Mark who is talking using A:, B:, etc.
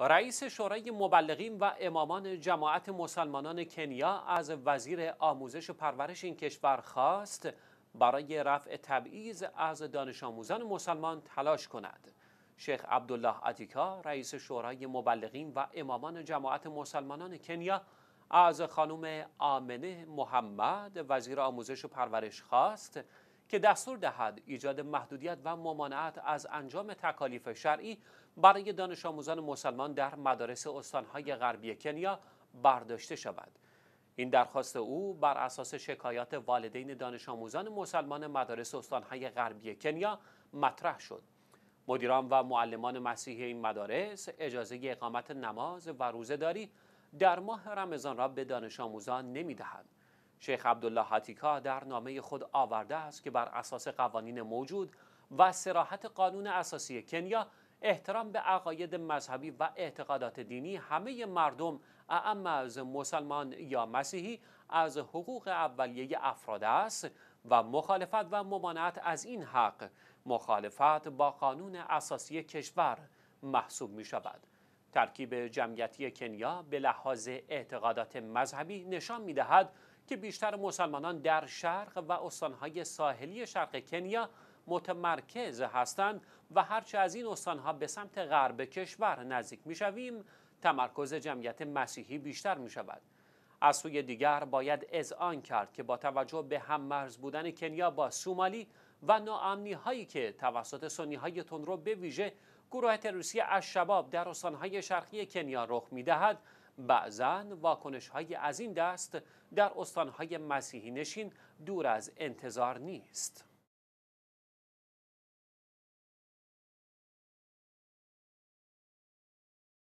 A: رئیس شورای مبلغین و امامان جماعت مسلمانان کنیا از وزیر آموزش و پرورش این کشور خواست برای رفع تبعیض از دانش آموزان مسلمان تلاش کند. شیخ عبدالله عتیکا رئیس شورای مبلغین و امامان جماعت مسلمانان کنیا از خانم آمنه محمد وزیر آموزش و پرورش خواست که دستور دهد ایجاد محدودیت و ممانعت از انجام تکالیف شرعی برای دانش آموزان مسلمان در مدارس استانهای غربی کنیا برداشته شود این درخواست او بر اساس شکایات والدین دانش آموزان مسلمان مدارس استانهای غربی کنیا مطرح شد مدیران و معلمان مسیحی این مدارس اجازه اقامت نماز و داری در ماه رمضان را به دانش آموزان نمی دهند. شیخ عبدالله حتیکا در نامه خود آورده است که بر اساس قوانین موجود و سراحت قانون اساسی کنیا احترام به عقاید مذهبی و اعتقادات دینی همه مردم اعم از مسلمان یا مسیحی از حقوق اولیه افراد است و مخالفت و ممانعت از این حق مخالفت با قانون اساسی کشور محسوب می شود. ترکیب جمعیتی کنیا به لحاظ اعتقادات مذهبی نشان می دهد که بیشتر مسلمانان در شرق و استانهای ساحلی شرق کنیا متمرکز هستند و هرچه از این استانها به سمت غرب کشور نزدیک میشویم تمرکز جمعیت مسیحی بیشتر می شود. از سوی دیگر باید اذعان کرد که با توجه به هم مرز بودن کنیا با سومالی و ناامنی هایی که توسط سنی های تندرو به ویژه گروه تروریستی شباب در استانهای شرقی کنیا رخ میدهد بعضا واکنش های از این دست در استانهای مسیحی نشین دور از انتظار نیست